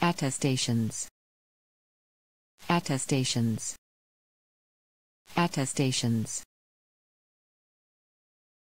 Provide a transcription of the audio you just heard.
attestations attestations attestations